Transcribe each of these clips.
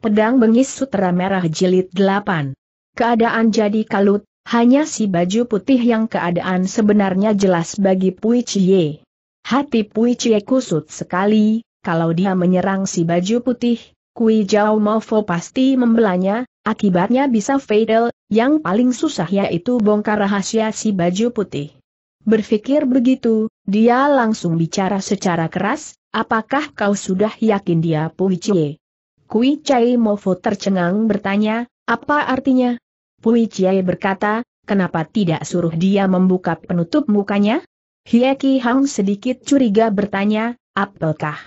Pedang Bengis Sutera Merah Jilid 8. Keadaan jadi kalut, hanya si baju putih yang keadaan sebenarnya jelas bagi Pui Cie. Hati Pui Cie kusut sekali, kalau dia menyerang si baju putih, Kui Jau Mofo pasti membelanya, akibatnya bisa fatal, yang paling susah yaitu bongkar rahasia si baju putih. Berpikir begitu, dia langsung bicara secara keras, apakah kau sudah yakin dia Pui Cie? Kui Chai Mofo tercengang bertanya, apa artinya? Pui Chai berkata, kenapa tidak suruh dia membuka penutup mukanya? Hieki Hang sedikit curiga bertanya, apakah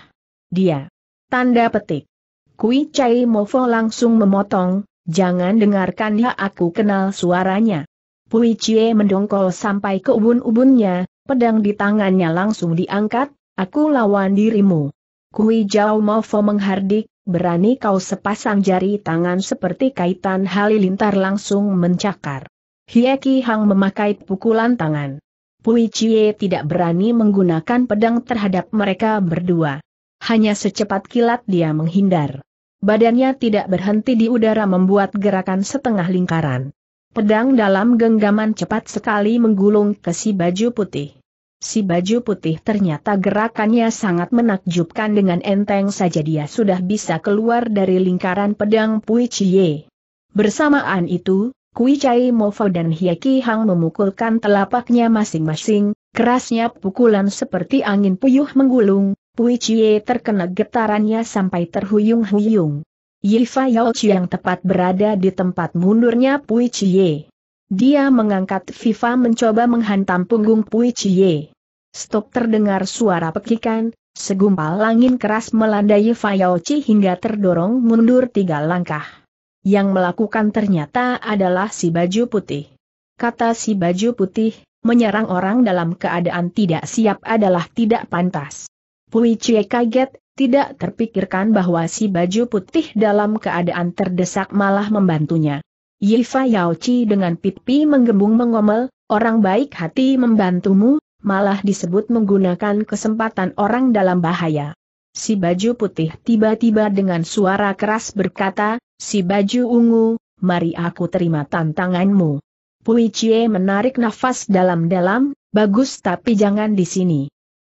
dia? Tanda petik. Kui Chai Mofo langsung memotong, jangan dengarkan dia ya, aku kenal suaranya. Pui Chie mendongkol sampai ke ubun-ubunnya, pedang di tangannya langsung diangkat, aku lawan dirimu. Kui Jau Mofo menghardik, berani kau sepasang jari tangan seperti kaitan halilintar langsung mencakar. Hieki Hang memakai pukulan tangan. Pui Chie tidak berani menggunakan pedang terhadap mereka berdua. Hanya secepat kilat dia menghindar. Badannya tidak berhenti di udara membuat gerakan setengah lingkaran. Pedang dalam genggaman cepat sekali menggulung ke si baju putih. Si baju putih ternyata gerakannya sangat menakjubkan dengan enteng saja dia sudah bisa keluar dari lingkaran pedang Pui Chie. Bersamaan itu, Kui Chai Mofo dan Hieki Hang memukulkan telapaknya masing-masing, kerasnya pukulan seperti angin puyuh menggulung, Pui Chie terkena getarannya sampai terhuyung-huyung. Yifa Yao yang tepat berada di tempat mundurnya Pui Chie. Dia mengangkat Viva mencoba menghantam punggung Pui Chie. Stop terdengar suara pekikan, segumpal angin keras melandai Fayao Chi hingga terdorong mundur tiga langkah. Yang melakukan ternyata adalah si baju putih. Kata si baju putih, menyerang orang dalam keadaan tidak siap adalah tidak pantas. Pui Chie kaget, tidak terpikirkan bahwa si baju putih dalam keadaan terdesak malah membantunya. Yifa Yaochi dengan pipi menggembung mengomel, orang baik hati membantumu, malah disebut menggunakan kesempatan orang dalam bahaya. Si baju putih tiba-tiba dengan suara keras berkata, si baju ungu, mari aku terima tantanganmu. Pui Cie menarik nafas dalam-dalam, bagus tapi jangan di sini.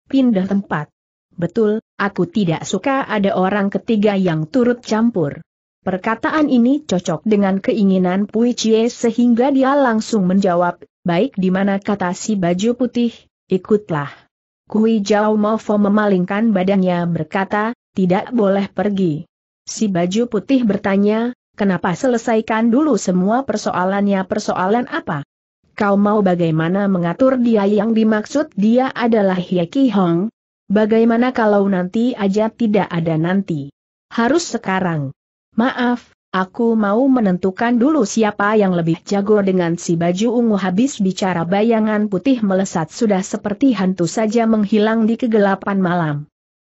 Pindah tempat. Betul, aku tidak suka ada orang ketiga yang turut campur. Perkataan ini cocok dengan keinginan Pui Chie sehingga dia langsung menjawab, baik di mana kata si baju putih, ikutlah. Kui mau Mofo memalingkan badannya berkata, tidak boleh pergi. Si baju putih bertanya, kenapa selesaikan dulu semua persoalannya persoalan apa? Kau mau bagaimana mengatur dia yang dimaksud dia adalah Ki Hong? Bagaimana kalau nanti aja tidak ada nanti? Harus sekarang. Maaf, aku mau menentukan dulu siapa yang lebih jago dengan si baju ungu habis bicara bayangan putih melesat sudah seperti hantu saja menghilang di kegelapan malam.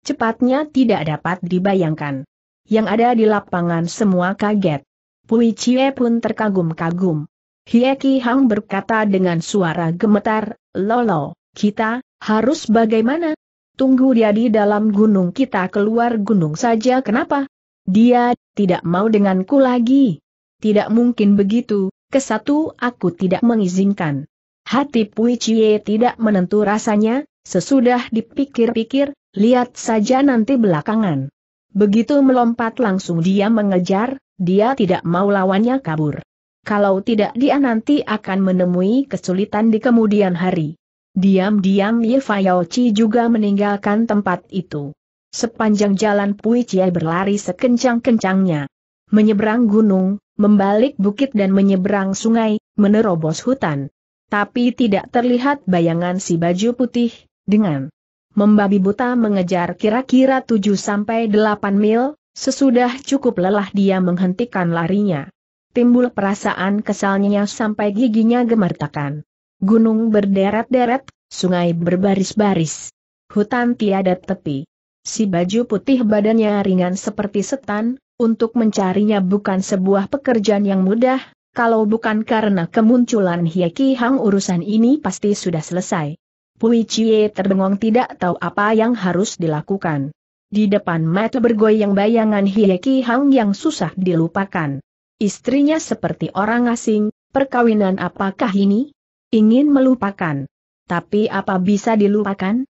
Cepatnya tidak dapat dibayangkan. Yang ada di lapangan semua kaget. Pui Chie pun terkagum-kagum. Hieki Hang berkata dengan suara gemetar, Lolo, kita, harus bagaimana? Tunggu dia di dalam gunung kita keluar gunung saja kenapa? Dia tidak mau denganku lagi. Tidak mungkin begitu, kesatu aku tidak mengizinkan. Hati Pui Chie tidak menentu rasanya, sesudah dipikir-pikir, lihat saja nanti belakangan. Begitu melompat langsung dia mengejar, dia tidak mau lawannya kabur. Kalau tidak dia nanti akan menemui kesulitan di kemudian hari. Diam-diam Ye Chi juga meninggalkan tempat itu. Sepanjang jalan Pui Chiai berlari sekencang-kencangnya. Menyeberang gunung, membalik bukit dan menyeberang sungai, menerobos hutan. Tapi tidak terlihat bayangan si baju putih, dengan membabi buta mengejar kira-kira 7-8 mil, sesudah cukup lelah dia menghentikan larinya. Timbul perasaan kesalnya sampai giginya gemertakan. Gunung berderet-deret, sungai berbaris-baris. Hutan tiada tepi. Si baju putih badannya ringan seperti setan, untuk mencarinya bukan sebuah pekerjaan yang mudah, kalau bukan karena kemunculan Hieki Hang urusan ini pasti sudah selesai. Pui Chie terbengong tidak tahu apa yang harus dilakukan. Di depan mata bergoyang bayangan Hieki Hang yang susah dilupakan. Istrinya seperti orang asing, perkawinan apakah ini? Ingin melupakan. Tapi apa bisa dilupakan?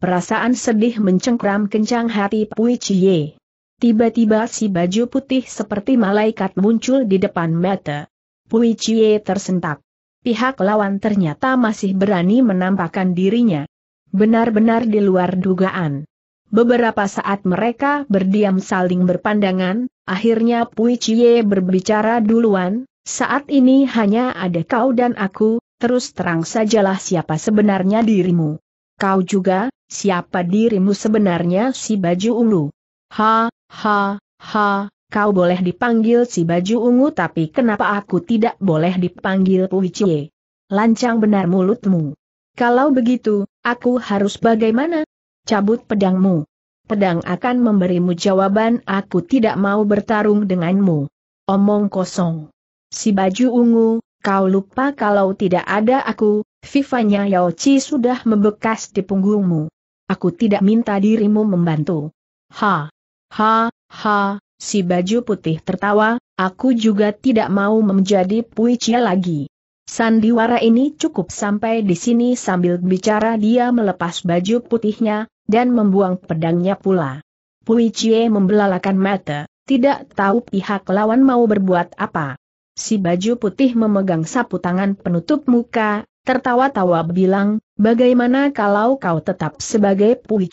Perasaan sedih mencengkram kencang hati Pui Chie. Tiba-tiba si baju putih seperti malaikat muncul di depan mata. Pui Chie tersentak. Pihak lawan ternyata masih berani menampakkan dirinya. Benar-benar di luar dugaan. Beberapa saat mereka berdiam saling berpandangan, akhirnya Pui Chie berbicara duluan, saat ini hanya ada kau dan aku, terus terang sajalah siapa sebenarnya dirimu. Kau juga, siapa dirimu sebenarnya si baju ungu? Ha, ha, ha, kau boleh dipanggil si baju ungu tapi kenapa aku tidak boleh dipanggil Puhicie? Lancang benar mulutmu. Kalau begitu, aku harus bagaimana? Cabut pedangmu. Pedang akan memberimu jawaban aku tidak mau bertarung denganmu. Omong kosong. Si baju ungu, kau lupa kalau tidak ada aku, Vivanya Yao Chi sudah membekas di punggungmu. Aku tidak minta dirimu membantu. Ha! Ha! Ha! Si baju putih tertawa, aku juga tidak mau menjadi puicia lagi. Sandiwara ini cukup sampai di sini sambil bicara dia melepas baju putihnya, dan membuang pedangnya pula. Pui Cie membelalakan mata, tidak tahu pihak lawan mau berbuat apa. Si baju putih memegang sapu tangan penutup muka, Tertawa-tawa bilang, bagaimana kalau kau tetap sebagai Pui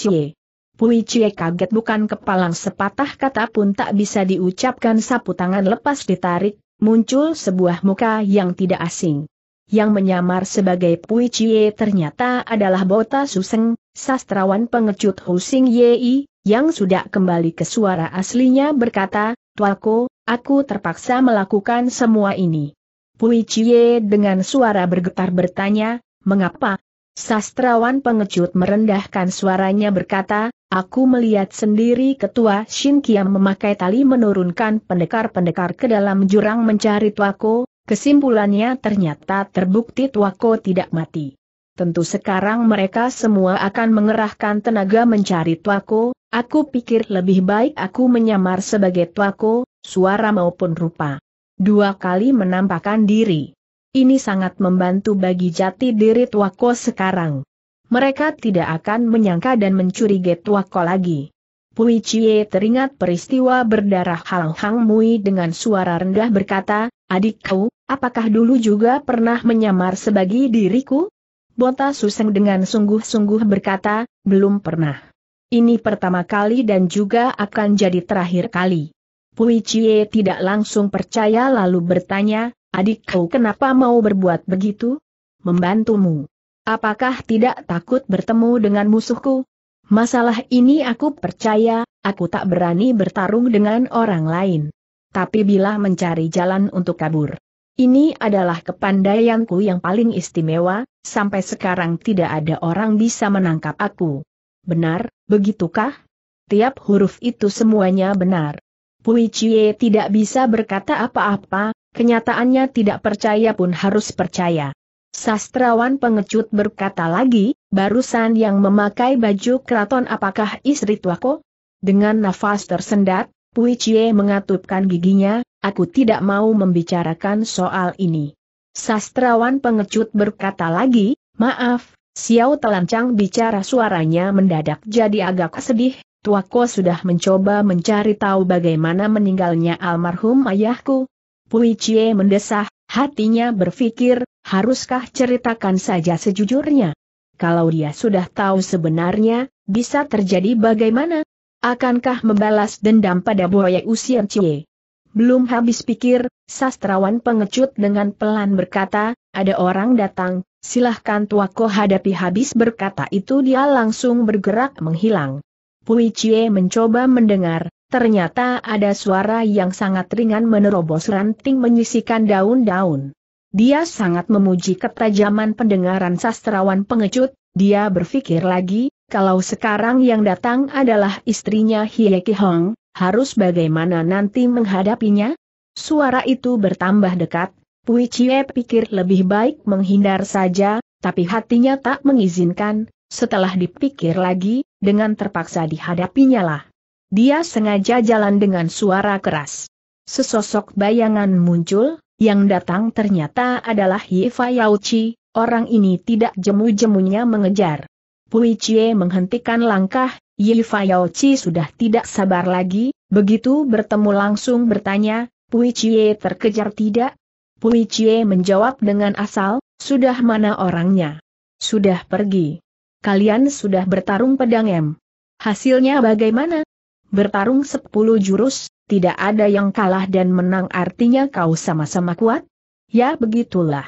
Pui Cie kaget bukan kepalang sepatah kata pun tak bisa diucapkan sapu tangan lepas ditarik, muncul sebuah muka yang tidak asing. Yang menyamar sebagai Pui Cie ternyata adalah Bota Suseng, sastrawan pengecut Husing Yei, yang sudah kembali ke suara aslinya berkata, Tuaku, aku terpaksa melakukan semua ini. Pui Cie dengan suara bergetar bertanya, mengapa? Sastrawan pengecut merendahkan suaranya berkata, aku melihat sendiri ketua Shin Kiam memakai tali menurunkan pendekar-pendekar ke dalam jurang mencari Tuako, kesimpulannya ternyata terbukti Tuako tidak mati. Tentu sekarang mereka semua akan mengerahkan tenaga mencari Tuako, aku pikir lebih baik aku menyamar sebagai Tuako, suara maupun rupa dua kali menampakkan diri. Ini sangat membantu bagi jati diri Tuako sekarang. Mereka tidak akan menyangka dan mencurigai Tuako lagi. Pui Chie teringat peristiwa berdarah Halang Hang Mui dengan suara rendah berkata, Adikku, apakah dulu juga pernah menyamar sebagai diriku? Bota Suseng dengan sungguh-sungguh berkata, belum pernah. Ini pertama kali dan juga akan jadi terakhir kali. Pui Chie tidak langsung percaya lalu bertanya, adik kau kenapa mau berbuat begitu? Membantumu. Apakah tidak takut bertemu dengan musuhku? Masalah ini aku percaya, aku tak berani bertarung dengan orang lain. Tapi bila mencari jalan untuk kabur. Ini adalah kepandaianku yang paling istimewa, sampai sekarang tidak ada orang bisa menangkap aku. Benar, begitukah? Tiap huruf itu semuanya benar. Pui Chie tidak bisa berkata apa-apa, kenyataannya tidak percaya pun harus percaya. Sastrawan pengecut berkata lagi, barusan yang memakai baju keraton apakah istri tuaku? Dengan nafas tersendat, Pui Chie mengatupkan giginya, aku tidak mau membicarakan soal ini. Sastrawan pengecut berkata lagi, maaf, Xiao Telancang bicara suaranya mendadak jadi agak sedih, Tuako sudah mencoba mencari tahu bagaimana meninggalnya almarhum ayahku. Pui Chie mendesah, hatinya berpikir, haruskah ceritakan saja sejujurnya? Kalau dia sudah tahu sebenarnya, bisa terjadi bagaimana? Akankah membalas dendam pada Boye Usian Cie? Belum habis pikir, sastrawan pengecut dengan pelan berkata, ada orang datang, silahkan tuako hadapi habis berkata itu dia langsung bergerak menghilang. Pui Cie mencoba mendengar, ternyata ada suara yang sangat ringan menerobos ranting menyisikan daun-daun. Dia sangat memuji ketajaman pendengaran sastrawan pengecut, dia berpikir lagi, kalau sekarang yang datang adalah istrinya Hieki Hong, harus bagaimana nanti menghadapinya? Suara itu bertambah dekat, Pui Cie pikir lebih baik menghindar saja, tapi hatinya tak mengizinkan, setelah dipikir lagi, dengan terpaksa dihadapinya lah. Dia sengaja jalan dengan suara keras. Sesosok bayangan muncul, yang datang ternyata adalah Yifa Yauchi, orang ini tidak jemu-jemunya mengejar. Pui Chie menghentikan langkah, Yifa Yauchi sudah tidak sabar lagi, begitu bertemu langsung bertanya, Pui Chie terkejar tidak? Pui Chie menjawab dengan asal, sudah mana orangnya? Sudah pergi. Kalian sudah bertarung pedang em. Hasilnya bagaimana? Bertarung sepuluh jurus, tidak ada yang kalah dan menang artinya kau sama-sama kuat? Ya begitulah.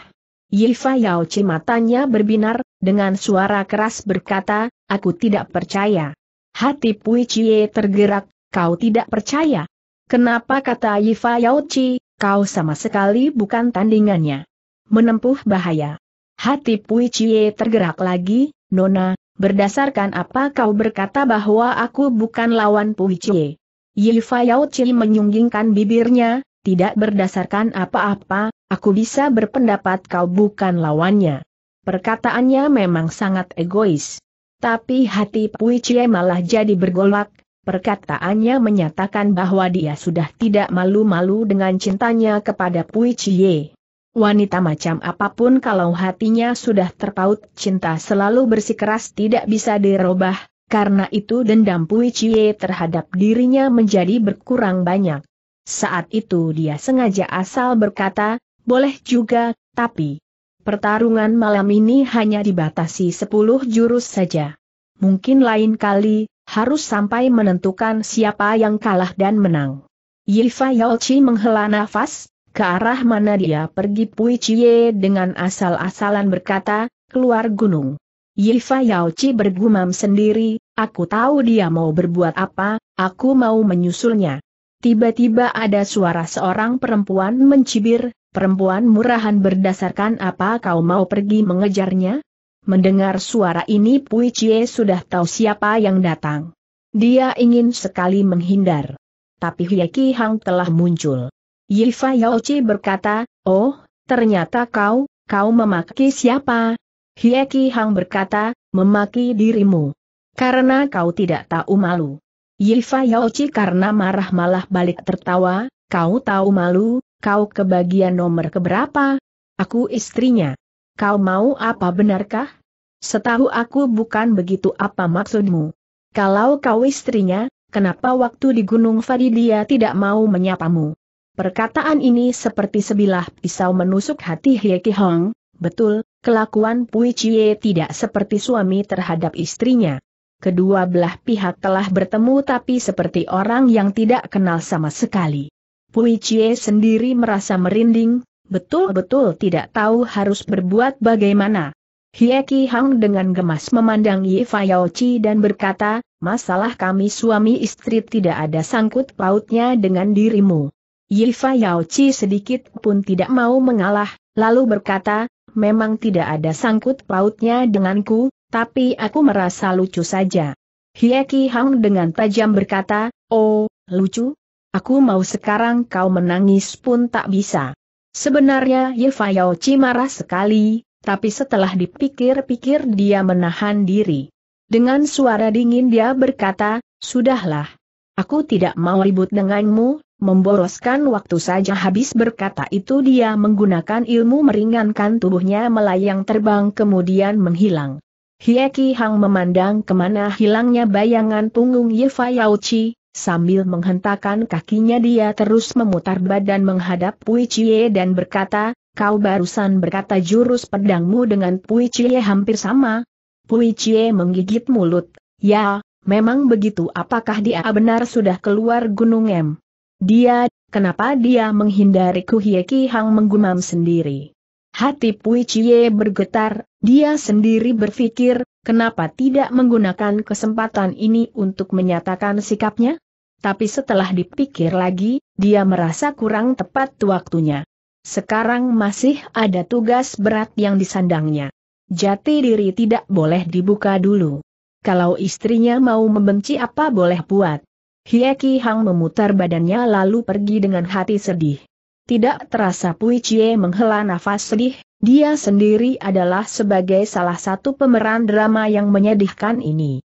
Yifa Chi matanya berbinar, dengan suara keras berkata, aku tidak percaya. Hati Pui Chie tergerak, kau tidak percaya. Kenapa kata Yifa Chi, kau sama sekali bukan tandingannya. Menempuh bahaya. Hati Pui Chie tergerak lagi, Nona, berdasarkan apa kau berkata bahwa aku bukan lawan Puhichie? Yifa Yauchi menyunggingkan bibirnya, tidak berdasarkan apa-apa, aku bisa berpendapat kau bukan lawannya. Perkataannya memang sangat egois. Tapi hati Puichie malah jadi bergolak, perkataannya menyatakan bahwa dia sudah tidak malu-malu dengan cintanya kepada Puichie. Wanita macam apapun kalau hatinya sudah terpaut cinta selalu bersikeras tidak bisa dirubah, karena itu dendam Pui Cie terhadap dirinya menjadi berkurang banyak. Saat itu dia sengaja asal berkata, boleh juga, tapi pertarungan malam ini hanya dibatasi 10 jurus saja. Mungkin lain kali, harus sampai menentukan siapa yang kalah dan menang. Yifa Yolchi menghela nafas, ke arah mana dia pergi Pui Cie dengan asal-asalan berkata, keluar gunung. Yifa Yaochi bergumam sendiri, aku tahu dia mau berbuat apa, aku mau menyusulnya. Tiba-tiba ada suara seorang perempuan mencibir, perempuan murahan berdasarkan apa kau mau pergi mengejarnya? Mendengar suara ini Pui Cie sudah tahu siapa yang datang. Dia ingin sekali menghindar. Tapi Hieki Hang telah muncul. Yifa Yaoci berkata, Oh, ternyata kau, kau memaki siapa? Hieki Hang berkata, memaki dirimu. Karena kau tidak tahu malu. Yifa Yaoci karena marah malah balik tertawa, kau tahu malu, kau kebagian nomor keberapa? Aku istrinya. Kau mau apa benarkah? Setahu aku bukan begitu apa maksudmu. Kalau kau istrinya, kenapa waktu di Gunung Faridia tidak mau menyapamu? Perkataan ini seperti sebilah pisau menusuk hati Hye Ki Hong, betul, kelakuan Pui Chie tidak seperti suami terhadap istrinya. Kedua belah pihak telah bertemu tapi seperti orang yang tidak kenal sama sekali. Pui Chie sendiri merasa merinding, betul-betul tidak tahu harus berbuat bagaimana. Hye Ki Hang dengan gemas memandang Yi Fayao Chi dan berkata, masalah kami suami istri tidak ada sangkut pautnya dengan dirimu. Yifa Yaochi sedikit pun tidak mau mengalah, lalu berkata, memang tidak ada sangkut pautnya denganku, tapi aku merasa lucu saja. Hieki Hang dengan tajam berkata, oh, lucu? Aku mau sekarang kau menangis pun tak bisa. Sebenarnya Yifa Yaochi marah sekali, tapi setelah dipikir-pikir dia menahan diri. Dengan suara dingin dia berkata, sudahlah. Aku tidak mau ribut denganmu, memboroskan waktu saja habis berkata itu dia menggunakan ilmu meringankan tubuhnya melayang terbang kemudian menghilang. Hieki Hang memandang kemana hilangnya bayangan punggung Yefa Yauchi, sambil menghentakkan kakinya dia terus memutar badan menghadap Pui Chie dan berkata, kau barusan berkata jurus pedangmu dengan Pui Chie hampir sama. Pui Chie menggigit mulut, ya, memang begitu apakah dia benar sudah keluar Gunung M? Dia, kenapa dia menghindari Kuhieki Hang menggumam sendiri. Hati Pui Chie bergetar, dia sendiri berpikir, kenapa tidak menggunakan kesempatan ini untuk menyatakan sikapnya? Tapi setelah dipikir lagi, dia merasa kurang tepat waktunya. Sekarang masih ada tugas berat yang disandangnya. Jati diri tidak boleh dibuka dulu. Kalau istrinya mau membenci apa boleh buat. Ki Hang memutar badannya lalu pergi dengan hati sedih. Tidak terasa Pui Chie menghela nafas sedih, dia sendiri adalah sebagai salah satu pemeran drama yang menyedihkan ini.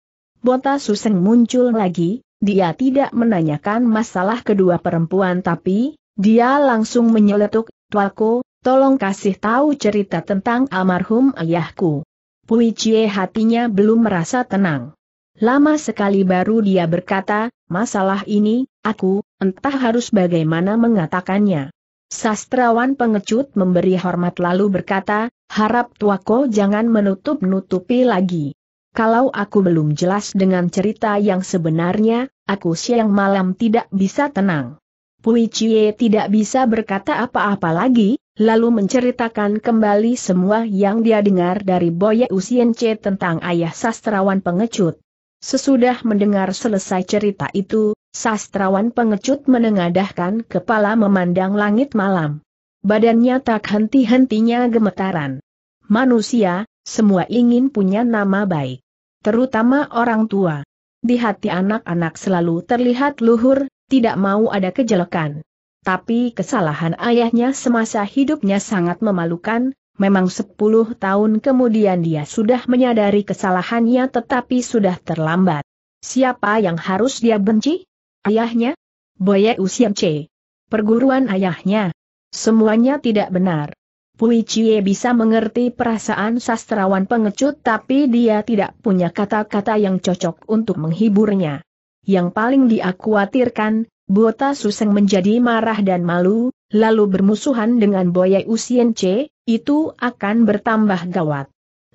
Bota Suseng muncul lagi, dia tidak menanyakan masalah kedua perempuan tapi, dia langsung menyeletuk, Tuako, tolong kasih tahu cerita tentang almarhum ayahku. Pui Chie hatinya belum merasa tenang. Lama sekali baru dia berkata, masalah ini, aku, entah harus bagaimana mengatakannya. Sastrawan pengecut memberi hormat lalu berkata, harap tuako jangan menutup-nutupi lagi. Kalau aku belum jelas dengan cerita yang sebenarnya, aku siang malam tidak bisa tenang. Pui Chie tidak bisa berkata apa-apa lagi, lalu menceritakan kembali semua yang dia dengar dari Boye Usien C tentang ayah sastrawan pengecut. Sesudah mendengar selesai cerita itu, sastrawan pengecut menengadahkan kepala memandang langit malam. Badannya tak henti-hentinya gemetaran. Manusia, semua ingin punya nama baik. Terutama orang tua. Di hati anak-anak selalu terlihat luhur, tidak mau ada kejelekan. Tapi kesalahan ayahnya semasa hidupnya sangat memalukan, Memang sepuluh tahun kemudian dia sudah menyadari kesalahannya tetapi sudah terlambat. Siapa yang harus dia benci? Ayahnya? Boye Usian C. Perguruan ayahnya. Semuanya tidak benar. Pui Chie bisa mengerti perasaan sastrawan pengecut tapi dia tidak punya kata-kata yang cocok untuk menghiburnya. Yang paling khawatirkan, Bota Suseng menjadi marah dan malu, lalu bermusuhan dengan Boye Usian C, itu akan bertambah gawat.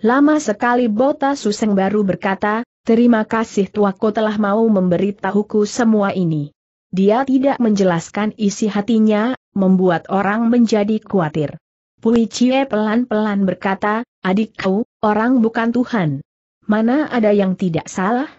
Lama sekali Bota Suseng baru berkata, terima kasih tuaku telah mau memberitahuku semua ini. Dia tidak menjelaskan isi hatinya, membuat orang menjadi khawatir. Pui Cie pelan-pelan berkata, adikku, orang bukan Tuhan. Mana ada yang tidak salah?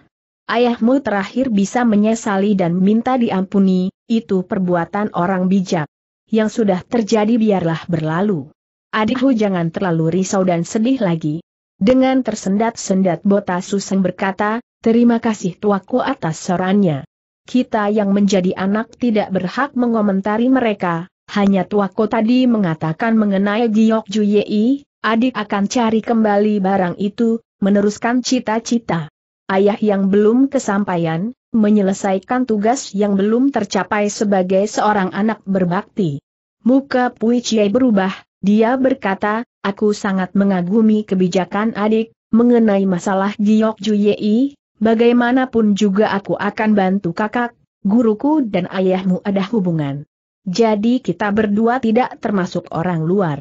Ayahmu terakhir bisa menyesali dan minta diampuni, itu perbuatan orang bijak. Yang sudah terjadi biarlah berlalu adikku jangan terlalu risau dan sedih lagi. Dengan tersendat-sendat Bota Suseng berkata, terima kasih tuaku atas sorannya. Kita yang menjadi anak tidak berhak mengomentari mereka, hanya tuaku tadi mengatakan mengenai Giok Juyei, adik akan cari kembali barang itu, meneruskan cita-cita. Ayah yang belum kesampaian, menyelesaikan tugas yang belum tercapai sebagai seorang anak berbakti. Muka Pui Chie berubah, dia berkata, aku sangat mengagumi kebijakan adik, mengenai masalah Giok Juyei, bagaimanapun juga aku akan bantu kakak, guruku dan ayahmu ada hubungan. Jadi kita berdua tidak termasuk orang luar.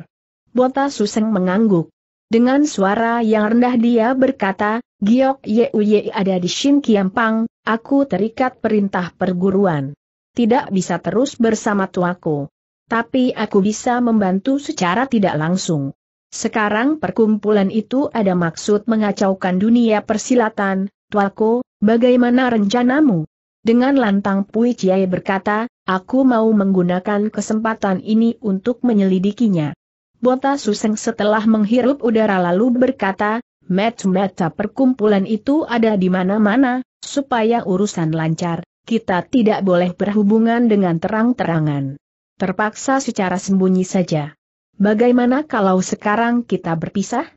Bota Suseng mengangguk. Dengan suara yang rendah dia berkata, Giok Yeuye ada di Shin Kiampang, aku terikat perintah perguruan. Tidak bisa terus bersama tuaku. Tapi aku bisa membantu secara tidak langsung. Sekarang perkumpulan itu ada maksud mengacaukan dunia persilatan, Tuako, bagaimana rencanamu? Dengan lantang Pui Chiai berkata, aku mau menggunakan kesempatan ini untuk menyelidikinya. Bota Suseng setelah menghirup udara lalu berkata, met meta perkumpulan itu ada di mana-mana, supaya urusan lancar, kita tidak boleh berhubungan dengan terang-terangan. Terpaksa secara sembunyi saja. Bagaimana kalau sekarang kita berpisah?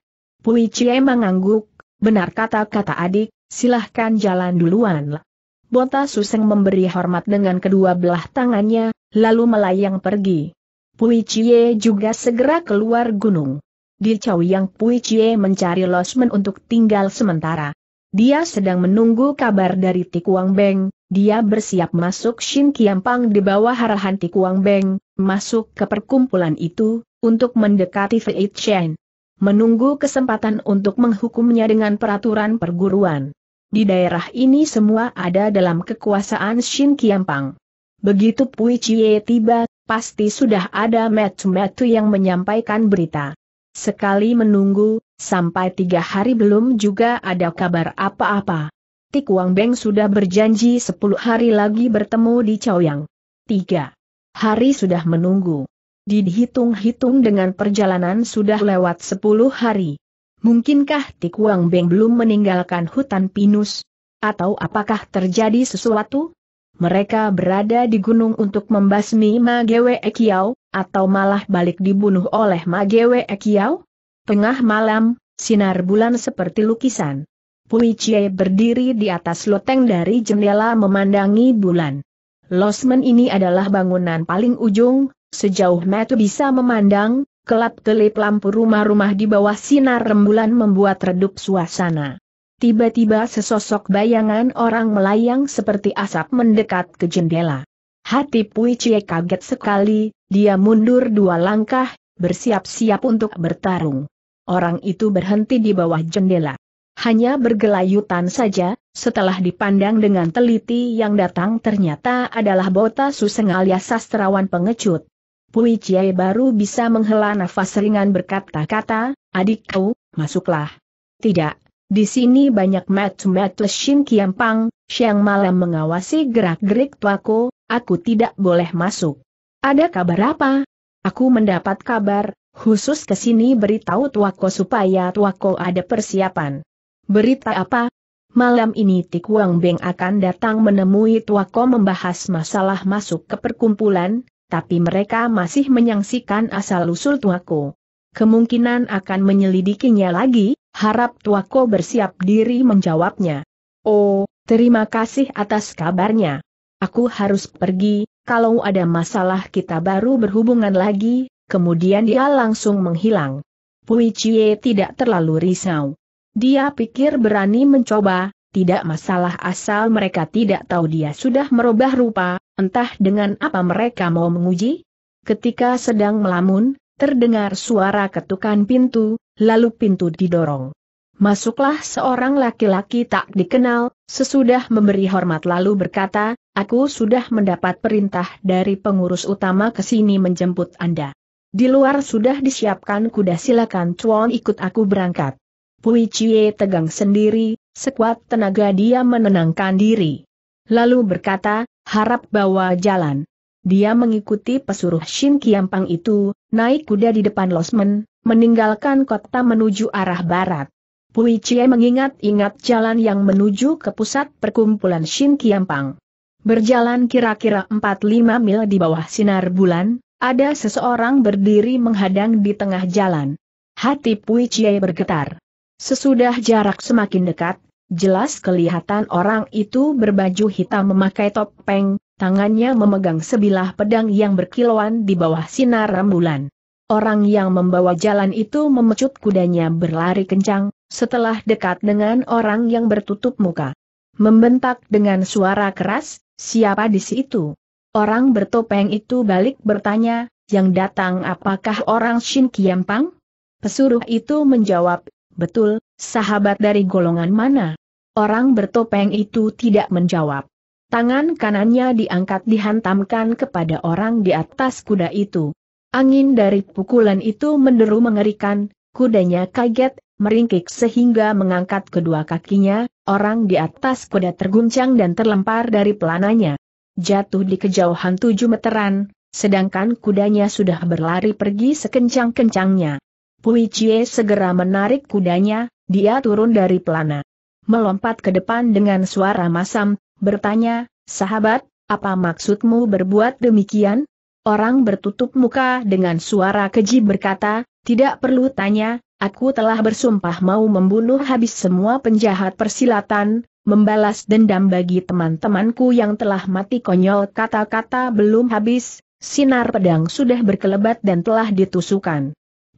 Pui Chie mengangguk, benar kata-kata adik, silahkan jalan duluan. Bota Suseng memberi hormat dengan kedua belah tangannya, lalu melayang pergi. Pui Chie juga segera keluar gunung. Di Chow Yang Pui Chie mencari losmen untuk tinggal sementara. Dia sedang menunggu kabar dari Tikuang Beng, dia bersiap masuk Shin Kiampang di bawah arahan Kuang Beng, masuk ke perkumpulan itu, untuk mendekati Fei Chen. Menunggu kesempatan untuk menghukumnya dengan peraturan perguruan. Di daerah ini semua ada dalam kekuasaan Shin Kiampang. Begitu Pui Chie tiba, pasti sudah ada metu-metu yang menyampaikan berita. Sekali menunggu, sampai tiga hari belum juga ada kabar apa-apa. Tik Wang Beng sudah berjanji 10 hari lagi bertemu di Chaoyang. 3. Hari sudah menunggu. Dihitung-hitung dengan perjalanan sudah lewat 10 hari. Mungkinkah Tik Wang Beng belum meninggalkan hutan pinus? Atau apakah terjadi sesuatu? Mereka berada di gunung untuk membasmi Magewe Ekiau, atau malah balik dibunuh oleh Magewe Ekiau? Tengah malam, sinar bulan seperti lukisan. Pui Chie berdiri di atas loteng dari jendela memandangi bulan. Losmen ini adalah bangunan paling ujung, sejauh mata bisa memandang, kelap-kelip lampu rumah-rumah di bawah sinar rembulan membuat redup suasana. Tiba-tiba sesosok bayangan orang melayang seperti asap mendekat ke jendela. Hati Pui Chie kaget sekali, dia mundur dua langkah, bersiap-siap untuk bertarung. Orang itu berhenti di bawah jendela hanya bergelayutan saja, setelah dipandang dengan teliti yang datang ternyata adalah Bota Suseng alias sastrawan pengecut. Pui Chiai baru bisa menghela nafas ringan berkata-kata, adikku, masuklah. Tidak, di sini banyak mat-mat lesin Kiampang, siang malam mengawasi gerak-gerik tuaku, aku tidak boleh masuk. Ada kabar apa? Aku mendapat kabar, khusus ke sini beritahu tuako supaya tuako ada persiapan. Berita apa? Malam ini Tik Wang Beng akan datang menemui Tuako membahas masalah masuk ke perkumpulan, tapi mereka masih menyangsikan asal-usul Tuako. Kemungkinan akan menyelidikinya lagi, harap Tuako bersiap diri menjawabnya. Oh, terima kasih atas kabarnya. Aku harus pergi, kalau ada masalah kita baru berhubungan lagi, kemudian dia langsung menghilang. Pui Chie tidak terlalu risau. Dia pikir berani mencoba, tidak masalah asal mereka tidak tahu dia sudah merubah rupa, entah dengan apa mereka mau menguji. Ketika sedang melamun, terdengar suara ketukan pintu, lalu pintu didorong. Masuklah seorang laki-laki tak dikenal, sesudah memberi hormat lalu berkata, aku sudah mendapat perintah dari pengurus utama ke sini menjemput Anda. Di luar sudah disiapkan kuda silakan cuan ikut aku berangkat. Pui Chie tegang sendiri, sekuat tenaga dia menenangkan diri. Lalu berkata, harap bawa jalan. Dia mengikuti pesuruh Shin Kiampang itu, naik kuda di depan losmen, meninggalkan kota menuju arah barat. Pui Chie mengingat-ingat jalan yang menuju ke pusat perkumpulan Shin Kiampang. Berjalan kira-kira 4-5 mil di bawah sinar bulan, ada seseorang berdiri menghadang di tengah jalan. Hati Pui Chie bergetar. Sesudah jarak semakin dekat, jelas kelihatan orang itu berbaju hitam memakai topeng, tangannya memegang sebilah pedang yang berkilauan di bawah sinar rembulan. Orang yang membawa jalan itu memecut kudanya berlari kencang, setelah dekat dengan orang yang bertutup muka. Membentak dengan suara keras, siapa di situ? Orang bertopeng itu balik bertanya, yang datang apakah orang Shin Kiampang? Pesuruh itu menjawab, Betul, sahabat dari golongan mana? Orang bertopeng itu tidak menjawab. Tangan kanannya diangkat dihantamkan kepada orang di atas kuda itu. Angin dari pukulan itu menderu mengerikan, kudanya kaget, meringkik sehingga mengangkat kedua kakinya, orang di atas kuda terguncang dan terlempar dari pelananya. Jatuh di kejauhan tujuh meteran, sedangkan kudanya sudah berlari pergi sekencang-kencangnya. Pui Chie segera menarik kudanya, dia turun dari pelana. Melompat ke depan dengan suara masam, bertanya, sahabat, apa maksudmu berbuat demikian? Orang bertutup muka dengan suara keji berkata, tidak perlu tanya, aku telah bersumpah mau membunuh habis semua penjahat persilatan, membalas dendam bagi teman-temanku yang telah mati konyol kata-kata belum habis, sinar pedang sudah berkelebat dan telah ditusukan.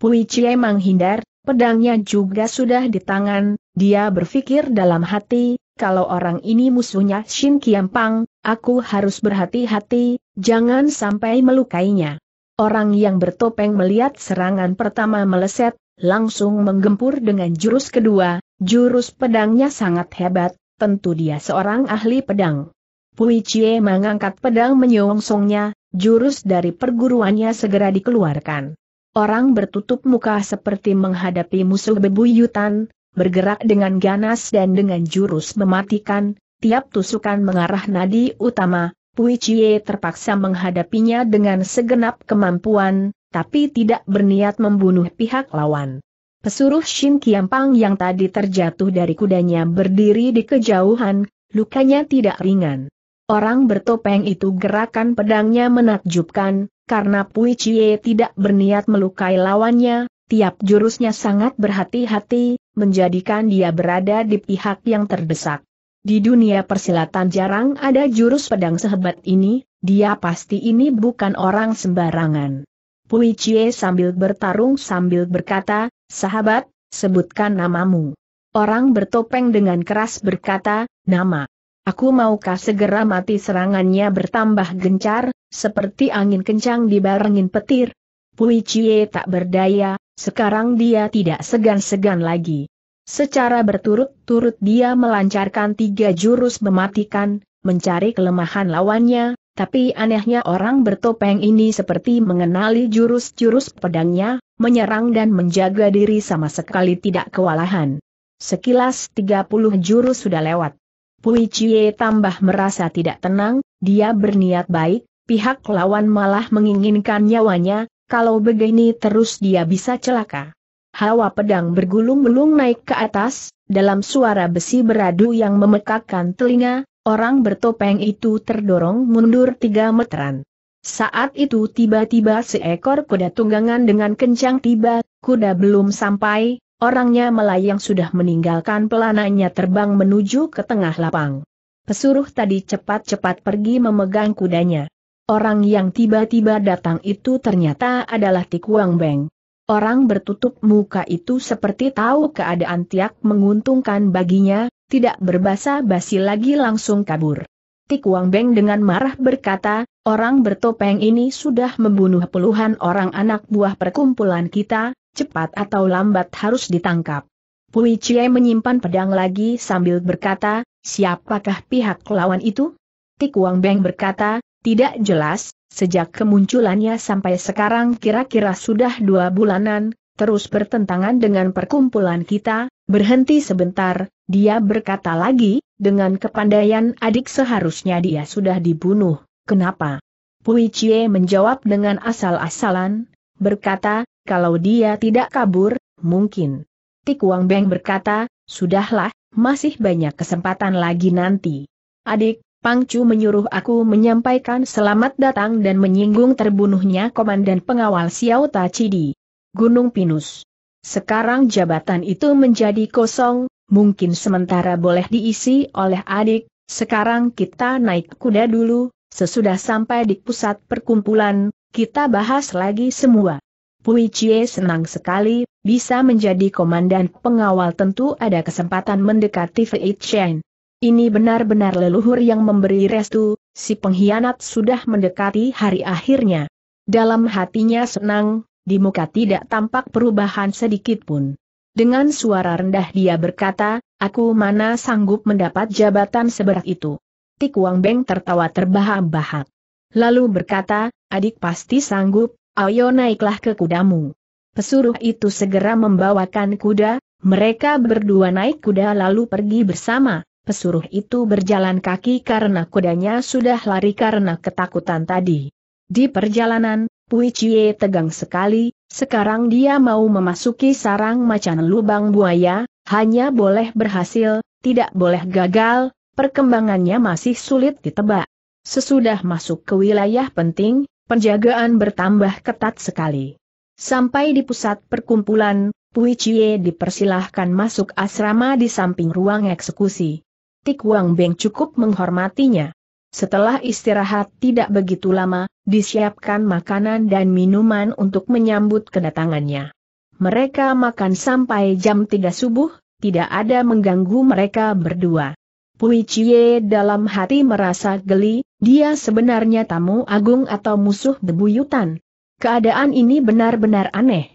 Pui Chie menghindar, pedangnya juga sudah di tangan, dia berpikir dalam hati, kalau orang ini musuhnya Shin Kiampang, aku harus berhati-hati, jangan sampai melukainya. Orang yang bertopeng melihat serangan pertama meleset, langsung menggempur dengan jurus kedua, jurus pedangnya sangat hebat, tentu dia seorang ahli pedang. Pui Chie mengangkat pedang menyongsongnya, jurus dari perguruannya segera dikeluarkan. Orang bertutup muka seperti menghadapi musuh bebuyutan, bergerak dengan ganas dan dengan jurus mematikan, tiap tusukan mengarah nadi utama, Pui Chie terpaksa menghadapinya dengan segenap kemampuan, tapi tidak berniat membunuh pihak lawan. Pesuruh Shin Kiampang yang tadi terjatuh dari kudanya berdiri di kejauhan, lukanya tidak ringan. Orang bertopeng itu gerakan pedangnya menakjubkan, karena Pui Chie tidak berniat melukai lawannya, tiap jurusnya sangat berhati-hati, menjadikan dia berada di pihak yang terdesak. Di dunia persilatan jarang ada jurus pedang sehebat ini, dia pasti ini bukan orang sembarangan. Pui Chie sambil bertarung sambil berkata, sahabat, sebutkan namamu. Orang bertopeng dengan keras berkata, nama. Aku maukah segera mati serangannya bertambah gencar, seperti angin kencang dibarengin petir. Pui Cie tak berdaya, sekarang dia tidak segan-segan lagi. Secara berturut-turut dia melancarkan tiga jurus mematikan, mencari kelemahan lawannya, tapi anehnya orang bertopeng ini seperti mengenali jurus-jurus pedangnya, menyerang dan menjaga diri sama sekali tidak kewalahan. Sekilas 30 jurus sudah lewat. Pui Cie tambah merasa tidak tenang, dia berniat baik, pihak lawan malah menginginkan nyawanya, kalau begini terus dia bisa celaka. Hawa pedang bergulung-gulung naik ke atas, dalam suara besi beradu yang memekakkan telinga, orang bertopeng itu terdorong mundur tiga meteran. Saat itu tiba-tiba seekor kuda tunggangan dengan kencang tiba, kuda belum sampai, orangnya melayang sudah meninggalkan pelananya terbang menuju ke tengah lapang. Pesuruh tadi cepat-cepat pergi memegang kudanya. Orang yang tiba-tiba datang itu ternyata adalah Tikuang Beng. Orang bertutup muka itu seperti tahu keadaan Tiak menguntungkan baginya, tidak berbasa basi lagi langsung kabur. Tikuang Beng dengan marah berkata, orang bertopeng ini sudah membunuh puluhan orang anak buah perkumpulan kita, cepat atau lambat harus ditangkap. Pui Chie menyimpan pedang lagi sambil berkata, siapakah pihak lawan itu? Tikuang Beng berkata, tidak jelas, sejak kemunculannya sampai sekarang kira-kira sudah dua bulanan, terus bertentangan dengan perkumpulan kita, berhenti sebentar, dia berkata lagi, dengan kepandaian adik seharusnya dia sudah dibunuh, kenapa? Pui Chie menjawab dengan asal-asalan, berkata, kalau dia tidak kabur, mungkin. Tik Wang Beng berkata, sudahlah, masih banyak kesempatan lagi nanti. Adik, Pangcu menyuruh aku menyampaikan selamat datang dan menyinggung terbunuhnya komandan pengawal Xiao Ta Tachidi. Gunung Pinus. Sekarang jabatan itu menjadi kosong, mungkin sementara boleh diisi oleh adik, sekarang kita naik kuda dulu, sesudah sampai di pusat perkumpulan, kita bahas lagi semua. Pui Chie senang sekali, bisa menjadi komandan pengawal tentu ada kesempatan mendekati Fei Chen. Ini benar-benar leluhur yang memberi restu, si pengkhianat sudah mendekati hari akhirnya. Dalam hatinya senang, di muka tidak tampak perubahan sedikit pun. Dengan suara rendah dia berkata, aku mana sanggup mendapat jabatan seberat itu. Tik Wang Beng tertawa terbahak-bahak. Lalu berkata, adik pasti sanggup, ayo naiklah ke kudamu. Pesuruh itu segera membawakan kuda, mereka berdua naik kuda lalu pergi bersama pesuruh itu berjalan kaki karena kudanya sudah lari karena ketakutan tadi. Di perjalanan, Pui Chie tegang sekali, sekarang dia mau memasuki sarang macan lubang buaya, hanya boleh berhasil, tidak boleh gagal, perkembangannya masih sulit ditebak. Sesudah masuk ke wilayah penting, penjagaan bertambah ketat sekali. Sampai di pusat perkumpulan, Pui Chie dipersilahkan masuk asrama di samping ruang eksekusi. Tik Wang Beng cukup menghormatinya. Setelah istirahat tidak begitu lama, disiapkan makanan dan minuman untuk menyambut kedatangannya. Mereka makan sampai jam 3 subuh, tidak ada mengganggu mereka berdua. Pui Chie dalam hati merasa geli, dia sebenarnya tamu agung atau musuh bebuyutan. Keadaan ini benar-benar aneh.